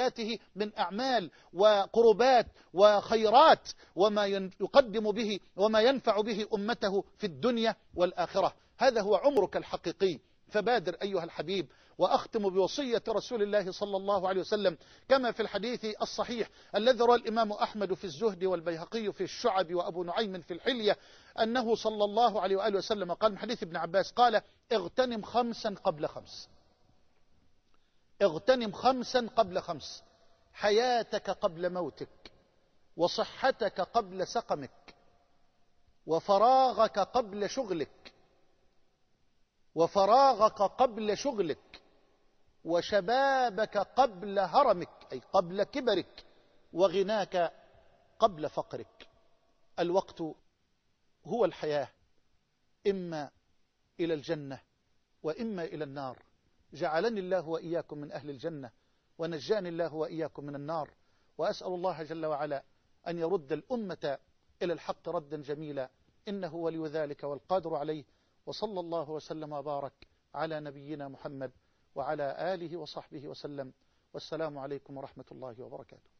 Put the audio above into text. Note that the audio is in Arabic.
حياته من أعمال وقربات وخيرات وما يقدم به وما ينفع به أمته في الدنيا والآخرة هذا هو عمرك الحقيقي فبادر أيها الحبيب وأختم بوصية رسول الله صلى الله عليه وسلم كما في الحديث الصحيح الذي روى الإمام أحمد في الزهد والبيهقي في الشعب وأبو نعيم في الحلية أنه صلى الله عليه وآله وسلم قال من حديث ابن عباس قال اغتنم خمسا قبل خمس اغتنم خمسا قبل خمس حياتك قبل موتك وصحتك قبل سقمك وفراغك قبل شغلك وفراغك قبل شغلك وشبابك قبل هرمك أي قبل كبرك وغناك قبل فقرك الوقت هو الحياة إما إلى الجنة وإما إلى النار جعلني الله وإياكم من أهل الجنة ونجاني الله وإياكم من النار وأسأل الله جل وعلا أن يرد الأمة إلى الحق ردا جميلا إنه ولي ذلك والقادر عليه وصلى الله وسلم وبارك على نبينا محمد وعلى آله وصحبه وسلم والسلام عليكم ورحمة الله وبركاته